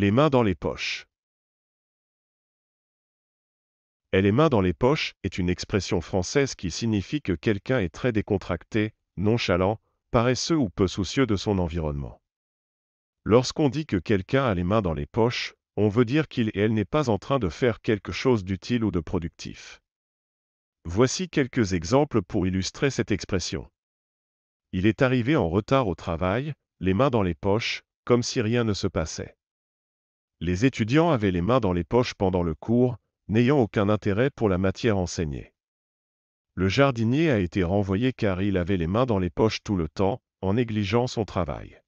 les mains dans les poches. Elle les mains dans les poches est une expression française qui signifie que quelqu'un est très décontracté, nonchalant, paresseux ou peu soucieux de son environnement. Lorsqu'on dit que quelqu'un a les mains dans les poches, on veut dire qu'il et elle n'est pas en train de faire quelque chose d'utile ou de productif. Voici quelques exemples pour illustrer cette expression. Il est arrivé en retard au travail, les mains dans les poches, comme si rien ne se passait. Les étudiants avaient les mains dans les poches pendant le cours, n'ayant aucun intérêt pour la matière enseignée. Le jardinier a été renvoyé car il avait les mains dans les poches tout le temps, en négligeant son travail.